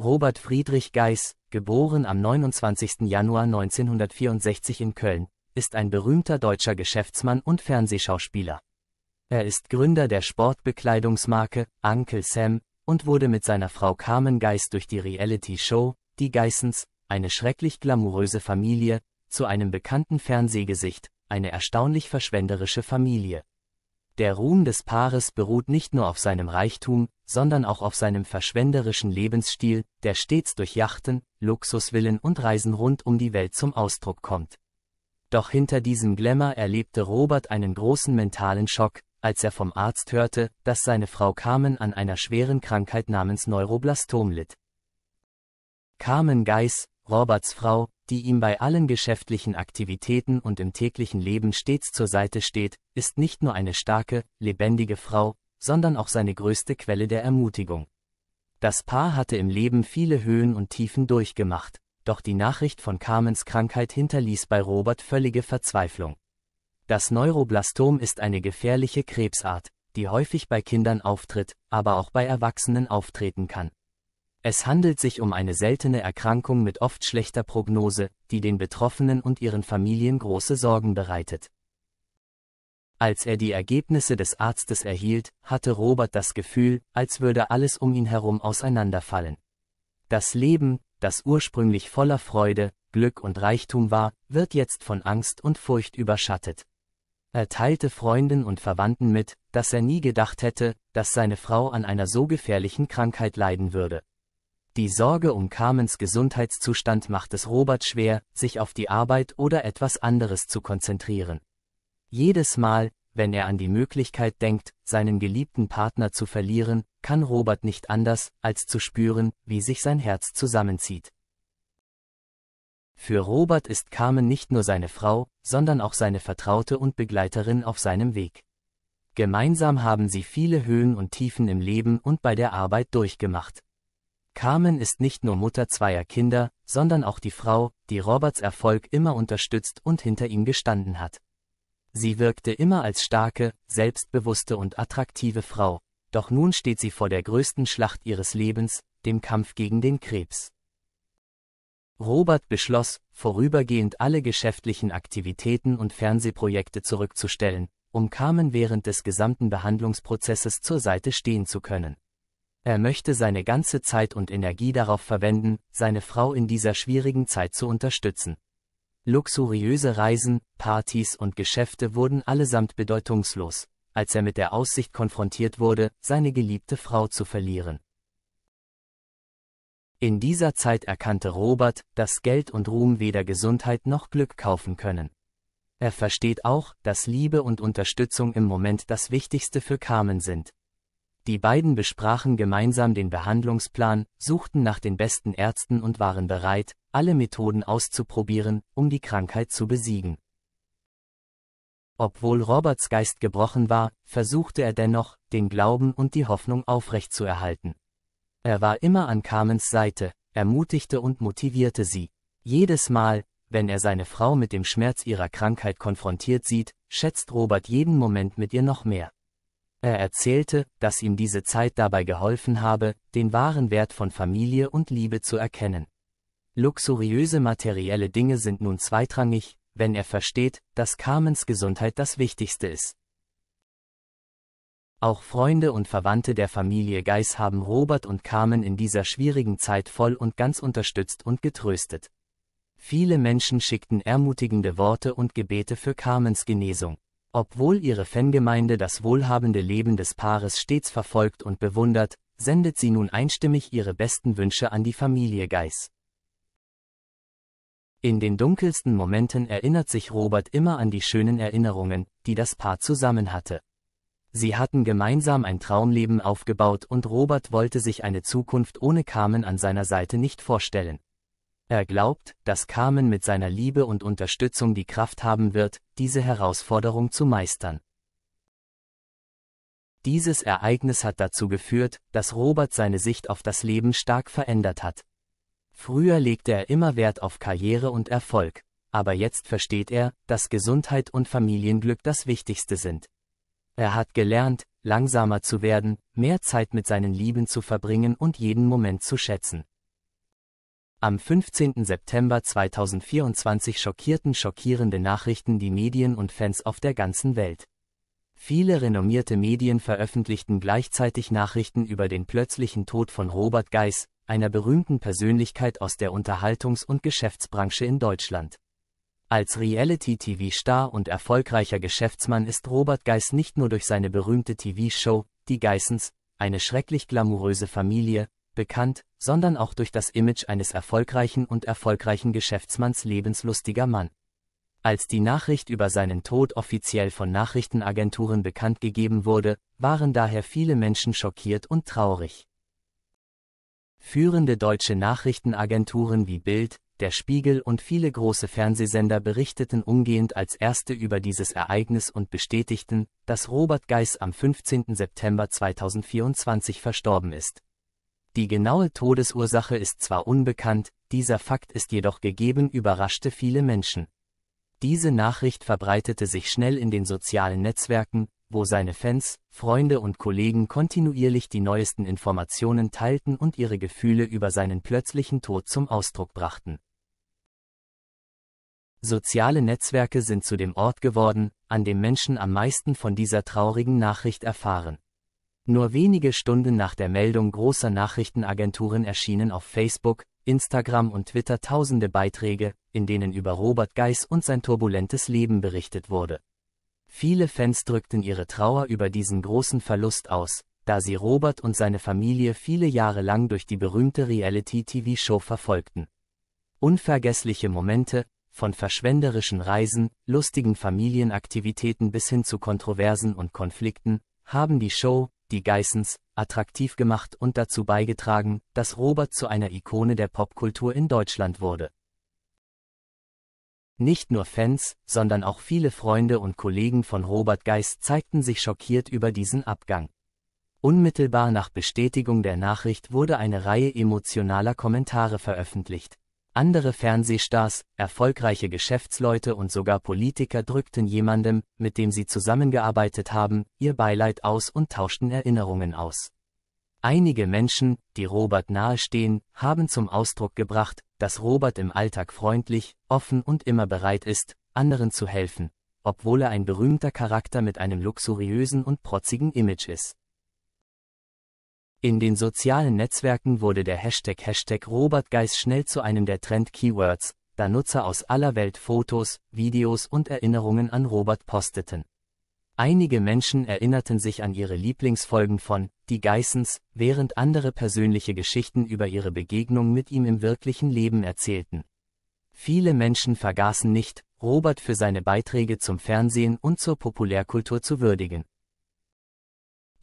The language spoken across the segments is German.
Robert Friedrich Geis, geboren am 29. Januar 1964 in Köln, ist ein berühmter deutscher Geschäftsmann und Fernsehschauspieler. Er ist Gründer der Sportbekleidungsmarke Uncle Sam und wurde mit seiner Frau Carmen Geis durch die Reality-Show Die Geissens, eine schrecklich glamouröse Familie, zu einem bekannten Fernsehgesicht, eine erstaunlich verschwenderische Familie der Ruhm des Paares beruht nicht nur auf seinem Reichtum, sondern auch auf seinem verschwenderischen Lebensstil, der stets durch Yachten, Luxuswillen und Reisen rund um die Welt zum Ausdruck kommt. Doch hinter diesem Glamour erlebte Robert einen großen mentalen Schock, als er vom Arzt hörte, dass seine Frau Carmen an einer schweren Krankheit namens Neuroblastom litt. Carmen Geis, Roberts Frau, die ihm bei allen geschäftlichen Aktivitäten und im täglichen Leben stets zur Seite steht, ist nicht nur eine starke, lebendige Frau, sondern auch seine größte Quelle der Ermutigung. Das Paar hatte im Leben viele Höhen und Tiefen durchgemacht, doch die Nachricht von Carmens Krankheit hinterließ bei Robert völlige Verzweiflung. Das Neuroblastom ist eine gefährliche Krebsart, die häufig bei Kindern auftritt, aber auch bei Erwachsenen auftreten kann. Es handelt sich um eine seltene Erkrankung mit oft schlechter Prognose, die den Betroffenen und ihren Familien große Sorgen bereitet. Als er die Ergebnisse des Arztes erhielt, hatte Robert das Gefühl, als würde alles um ihn herum auseinanderfallen. Das Leben, das ursprünglich voller Freude, Glück und Reichtum war, wird jetzt von Angst und Furcht überschattet. Er teilte Freunden und Verwandten mit, dass er nie gedacht hätte, dass seine Frau an einer so gefährlichen Krankheit leiden würde. Die Sorge um Carmens Gesundheitszustand macht es Robert schwer, sich auf die Arbeit oder etwas anderes zu konzentrieren. Jedes Mal, wenn er an die Möglichkeit denkt, seinen geliebten Partner zu verlieren, kann Robert nicht anders, als zu spüren, wie sich sein Herz zusammenzieht. Für Robert ist Carmen nicht nur seine Frau, sondern auch seine Vertraute und Begleiterin auf seinem Weg. Gemeinsam haben sie viele Höhen und Tiefen im Leben und bei der Arbeit durchgemacht. Carmen ist nicht nur Mutter zweier Kinder, sondern auch die Frau, die Roberts Erfolg immer unterstützt und hinter ihm gestanden hat. Sie wirkte immer als starke, selbstbewusste und attraktive Frau, doch nun steht sie vor der größten Schlacht ihres Lebens, dem Kampf gegen den Krebs. Robert beschloss, vorübergehend alle geschäftlichen Aktivitäten und Fernsehprojekte zurückzustellen, um Carmen während des gesamten Behandlungsprozesses zur Seite stehen zu können. Er möchte seine ganze Zeit und Energie darauf verwenden, seine Frau in dieser schwierigen Zeit zu unterstützen. Luxuriöse Reisen, Partys und Geschäfte wurden allesamt bedeutungslos, als er mit der Aussicht konfrontiert wurde, seine geliebte Frau zu verlieren. In dieser Zeit erkannte Robert, dass Geld und Ruhm weder Gesundheit noch Glück kaufen können. Er versteht auch, dass Liebe und Unterstützung im Moment das Wichtigste für Carmen sind. Die beiden besprachen gemeinsam den Behandlungsplan, suchten nach den besten Ärzten und waren bereit, alle Methoden auszuprobieren, um die Krankheit zu besiegen. Obwohl Roberts Geist gebrochen war, versuchte er dennoch, den Glauben und die Hoffnung aufrechtzuerhalten. Er war immer an Carmens Seite, ermutigte und motivierte sie. Jedes Mal, wenn er seine Frau mit dem Schmerz ihrer Krankheit konfrontiert sieht, schätzt Robert jeden Moment mit ihr noch mehr. Er erzählte, dass ihm diese Zeit dabei geholfen habe, den wahren Wert von Familie und Liebe zu erkennen. Luxuriöse materielle Dinge sind nun zweitrangig, wenn er versteht, dass Carmens Gesundheit das Wichtigste ist. Auch Freunde und Verwandte der Familie Geis haben Robert und Carmen in dieser schwierigen Zeit voll und ganz unterstützt und getröstet. Viele Menschen schickten ermutigende Worte und Gebete für Carmens Genesung. Obwohl ihre Fangemeinde das wohlhabende Leben des Paares stets verfolgt und bewundert, sendet sie nun einstimmig ihre besten Wünsche an die Familie Geis. In den dunkelsten Momenten erinnert sich Robert immer an die schönen Erinnerungen, die das Paar zusammen hatte. Sie hatten gemeinsam ein Traumleben aufgebaut und Robert wollte sich eine Zukunft ohne Carmen an seiner Seite nicht vorstellen. Er glaubt, dass Carmen mit seiner Liebe und Unterstützung die Kraft haben wird, diese Herausforderung zu meistern. Dieses Ereignis hat dazu geführt, dass Robert seine Sicht auf das Leben stark verändert hat. Früher legte er immer Wert auf Karriere und Erfolg, aber jetzt versteht er, dass Gesundheit und Familienglück das Wichtigste sind. Er hat gelernt, langsamer zu werden, mehr Zeit mit seinen Lieben zu verbringen und jeden Moment zu schätzen. Am 15. September 2024 schockierten schockierende Nachrichten die Medien und Fans auf der ganzen Welt. Viele renommierte Medien veröffentlichten gleichzeitig Nachrichten über den plötzlichen Tod von Robert Geis, einer berühmten Persönlichkeit aus der Unterhaltungs- und Geschäftsbranche in Deutschland. Als Reality-TV-Star und erfolgreicher Geschäftsmann ist Robert Geis nicht nur durch seine berühmte TV-Show, Die Geissens, eine schrecklich glamouröse Familie, bekannt, sondern auch durch das Image eines erfolgreichen und erfolgreichen Geschäftsmanns lebenslustiger Mann. Als die Nachricht über seinen Tod offiziell von Nachrichtenagenturen bekannt gegeben wurde, waren daher viele Menschen schockiert und traurig. Führende deutsche Nachrichtenagenturen wie Bild, der Spiegel und viele große Fernsehsender berichteten umgehend als erste über dieses Ereignis und bestätigten, dass Robert Geis am 15. September 2024 verstorben ist. Die genaue Todesursache ist zwar unbekannt, dieser Fakt ist jedoch gegeben überraschte viele Menschen. Diese Nachricht verbreitete sich schnell in den sozialen Netzwerken, wo seine Fans, Freunde und Kollegen kontinuierlich die neuesten Informationen teilten und ihre Gefühle über seinen plötzlichen Tod zum Ausdruck brachten. Soziale Netzwerke sind zu dem Ort geworden, an dem Menschen am meisten von dieser traurigen Nachricht erfahren. Nur wenige Stunden nach der Meldung großer Nachrichtenagenturen erschienen auf Facebook, Instagram und Twitter tausende Beiträge, in denen über Robert Geis und sein turbulentes Leben berichtet wurde. Viele Fans drückten ihre Trauer über diesen großen Verlust aus, da sie Robert und seine Familie viele Jahre lang durch die berühmte Reality-TV-Show verfolgten. Unvergessliche Momente, von verschwenderischen Reisen, lustigen Familienaktivitäten bis hin zu Kontroversen und Konflikten, haben die Show, die Geissens, attraktiv gemacht und dazu beigetragen, dass Robert zu einer Ikone der Popkultur in Deutschland wurde. Nicht nur Fans, sondern auch viele Freunde und Kollegen von Robert Geiss zeigten sich schockiert über diesen Abgang. Unmittelbar nach Bestätigung der Nachricht wurde eine Reihe emotionaler Kommentare veröffentlicht. Andere Fernsehstars, erfolgreiche Geschäftsleute und sogar Politiker drückten jemandem, mit dem sie zusammengearbeitet haben, ihr Beileid aus und tauschten Erinnerungen aus. Einige Menschen, die Robert nahestehen, haben zum Ausdruck gebracht, dass Robert im Alltag freundlich, offen und immer bereit ist, anderen zu helfen, obwohl er ein berühmter Charakter mit einem luxuriösen und protzigen Image ist. In den sozialen Netzwerken wurde der Hashtag Hashtag Robert Geis schnell zu einem der Trend-Keywords, da Nutzer aus aller Welt Fotos, Videos und Erinnerungen an Robert posteten. Einige Menschen erinnerten sich an ihre Lieblingsfolgen von Die Geissens, während andere persönliche Geschichten über ihre Begegnung mit ihm im wirklichen Leben erzählten. Viele Menschen vergaßen nicht, Robert für seine Beiträge zum Fernsehen und zur Populärkultur zu würdigen.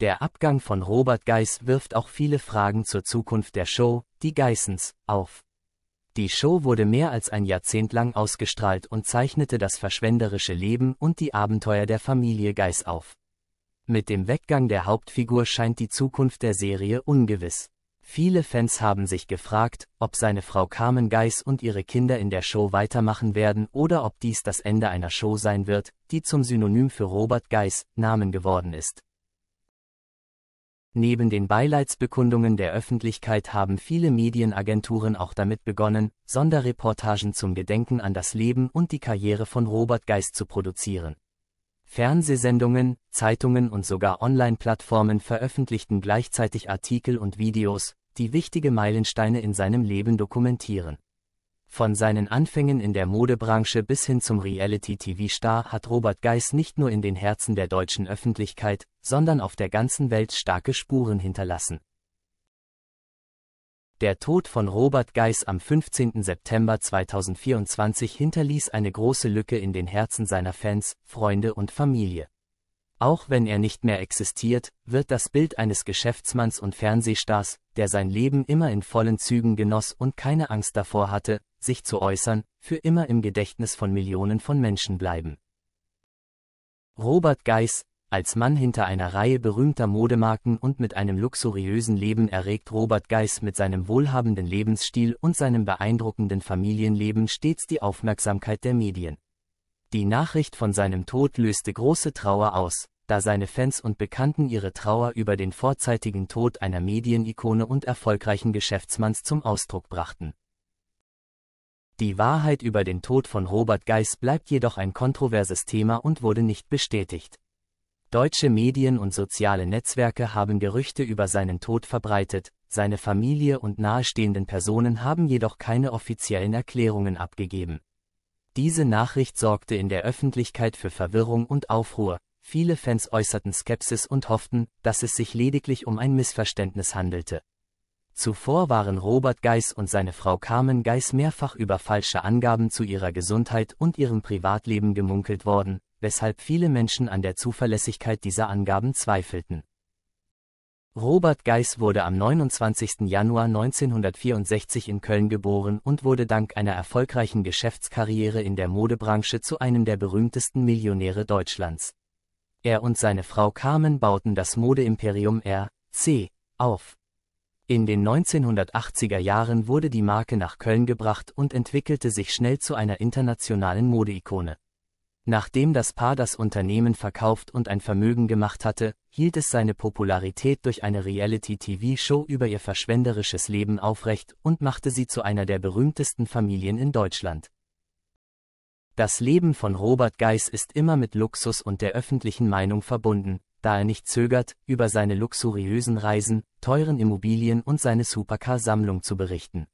Der Abgang von Robert Geiss wirft auch viele Fragen zur Zukunft der Show, die Geissens, auf. Die Show wurde mehr als ein Jahrzehnt lang ausgestrahlt und zeichnete das verschwenderische Leben und die Abenteuer der Familie Geiss auf. Mit dem Weggang der Hauptfigur scheint die Zukunft der Serie ungewiss. Viele Fans haben sich gefragt, ob seine Frau Carmen Geiss und ihre Kinder in der Show weitermachen werden oder ob dies das Ende einer Show sein wird, die zum Synonym für Robert Geiss Namen geworden ist. Neben den Beileidsbekundungen der Öffentlichkeit haben viele Medienagenturen auch damit begonnen, Sonderreportagen zum Gedenken an das Leben und die Karriere von Robert Geist zu produzieren. Fernsehsendungen, Zeitungen und sogar Online-Plattformen veröffentlichten gleichzeitig Artikel und Videos, die wichtige Meilensteine in seinem Leben dokumentieren von seinen Anfängen in der Modebranche bis hin zum Reality-TV-Star hat Robert Geis nicht nur in den Herzen der deutschen Öffentlichkeit, sondern auf der ganzen Welt starke Spuren hinterlassen. Der Tod von Robert Geis am 15. September 2024 hinterließ eine große Lücke in den Herzen seiner Fans, Freunde und Familie. Auch wenn er nicht mehr existiert, wird das Bild eines Geschäftsmanns und Fernsehstars, der sein Leben immer in vollen Zügen genoss und keine Angst davor hatte, sich zu äußern, für immer im Gedächtnis von Millionen von Menschen bleiben. Robert Geis, als Mann hinter einer Reihe berühmter Modemarken und mit einem luxuriösen Leben erregt Robert Geis mit seinem wohlhabenden Lebensstil und seinem beeindruckenden Familienleben stets die Aufmerksamkeit der Medien. Die Nachricht von seinem Tod löste große Trauer aus, da seine Fans und Bekannten ihre Trauer über den vorzeitigen Tod einer Medienikone und erfolgreichen Geschäftsmanns zum Ausdruck brachten. Die Wahrheit über den Tod von Robert Geis bleibt jedoch ein kontroverses Thema und wurde nicht bestätigt. Deutsche Medien und soziale Netzwerke haben Gerüchte über seinen Tod verbreitet, seine Familie und nahestehenden Personen haben jedoch keine offiziellen Erklärungen abgegeben. Diese Nachricht sorgte in der Öffentlichkeit für Verwirrung und Aufruhr, viele Fans äußerten Skepsis und hofften, dass es sich lediglich um ein Missverständnis handelte. Zuvor waren Robert Geis und seine Frau Carmen Geis mehrfach über falsche Angaben zu ihrer Gesundheit und ihrem Privatleben gemunkelt worden, weshalb viele Menschen an der Zuverlässigkeit dieser Angaben zweifelten. Robert Geis wurde am 29. Januar 1964 in Köln geboren und wurde dank einer erfolgreichen Geschäftskarriere in der Modebranche zu einem der berühmtesten Millionäre Deutschlands. Er und seine Frau Carmen bauten das Modeimperium R.C. auf in den 1980er Jahren wurde die Marke nach Köln gebracht und entwickelte sich schnell zu einer internationalen Modeikone. Nachdem das Paar das Unternehmen verkauft und ein Vermögen gemacht hatte, hielt es seine Popularität durch eine Reality-TV-Show über ihr verschwenderisches Leben aufrecht und machte sie zu einer der berühmtesten Familien in Deutschland. Das Leben von Robert Geis ist immer mit Luxus und der öffentlichen Meinung verbunden, da er nicht zögert, über seine luxuriösen Reisen, teuren Immobilien und seine Supercar-Sammlung zu berichten.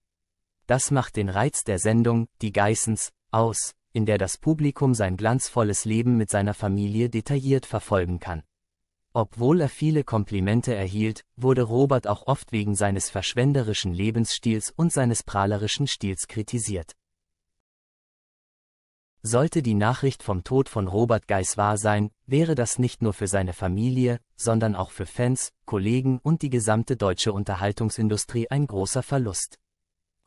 Das macht den Reiz der Sendung, die Geissens, aus, in der das Publikum sein glanzvolles Leben mit seiner Familie detailliert verfolgen kann. Obwohl er viele Komplimente erhielt, wurde Robert auch oft wegen seines verschwenderischen Lebensstils und seines prahlerischen Stils kritisiert. Sollte die Nachricht vom Tod von Robert Geis wahr sein, wäre das nicht nur für seine Familie, sondern auch für Fans, Kollegen und die gesamte deutsche Unterhaltungsindustrie ein großer Verlust.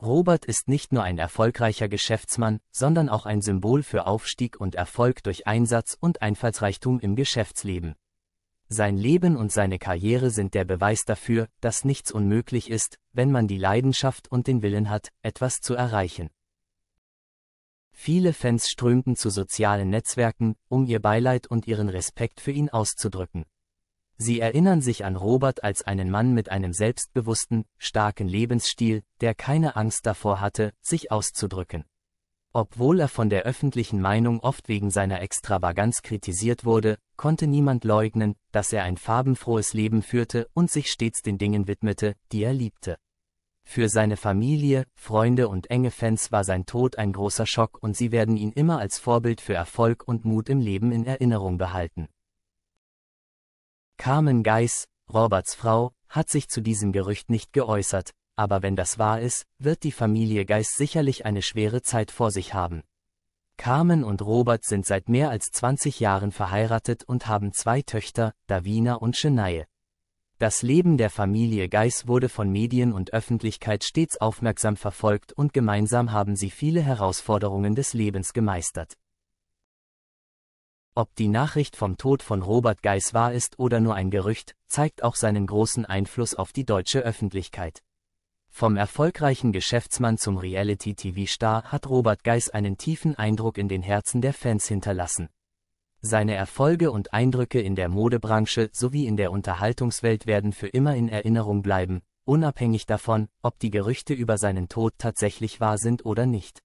Robert ist nicht nur ein erfolgreicher Geschäftsmann, sondern auch ein Symbol für Aufstieg und Erfolg durch Einsatz und Einfallsreichtum im Geschäftsleben. Sein Leben und seine Karriere sind der Beweis dafür, dass nichts unmöglich ist, wenn man die Leidenschaft und den Willen hat, etwas zu erreichen. Viele Fans strömten zu sozialen Netzwerken, um ihr Beileid und ihren Respekt für ihn auszudrücken. Sie erinnern sich an Robert als einen Mann mit einem selbstbewussten, starken Lebensstil, der keine Angst davor hatte, sich auszudrücken. Obwohl er von der öffentlichen Meinung oft wegen seiner Extravaganz kritisiert wurde, konnte niemand leugnen, dass er ein farbenfrohes Leben führte und sich stets den Dingen widmete, die er liebte. Für seine Familie, Freunde und enge Fans war sein Tod ein großer Schock und sie werden ihn immer als Vorbild für Erfolg und Mut im Leben in Erinnerung behalten. Carmen Geiss, Roberts Frau, hat sich zu diesem Gerücht nicht geäußert, aber wenn das wahr ist, wird die Familie Geiss sicherlich eine schwere Zeit vor sich haben. Carmen und Robert sind seit mehr als 20 Jahren verheiratet und haben zwei Töchter, Davina und Shenaye. Das Leben der Familie Geis wurde von Medien und Öffentlichkeit stets aufmerksam verfolgt und gemeinsam haben sie viele Herausforderungen des Lebens gemeistert. Ob die Nachricht vom Tod von Robert Geis wahr ist oder nur ein Gerücht, zeigt auch seinen großen Einfluss auf die deutsche Öffentlichkeit. Vom erfolgreichen Geschäftsmann zum Reality-TV-Star hat Robert Geis einen tiefen Eindruck in den Herzen der Fans hinterlassen. Seine Erfolge und Eindrücke in der Modebranche sowie in der Unterhaltungswelt werden für immer in Erinnerung bleiben, unabhängig davon, ob die Gerüchte über seinen Tod tatsächlich wahr sind oder nicht.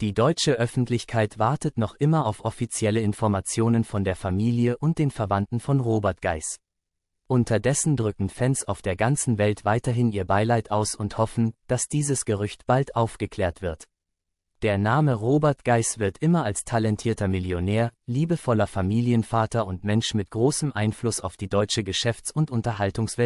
Die deutsche Öffentlichkeit wartet noch immer auf offizielle Informationen von der Familie und den Verwandten von Robert Geis. Unterdessen drücken Fans auf der ganzen Welt weiterhin ihr Beileid aus und hoffen, dass dieses Gerücht bald aufgeklärt wird. Der Name Robert Geis wird immer als talentierter Millionär, liebevoller Familienvater und Mensch mit großem Einfluss auf die deutsche Geschäfts- und Unterhaltungswelt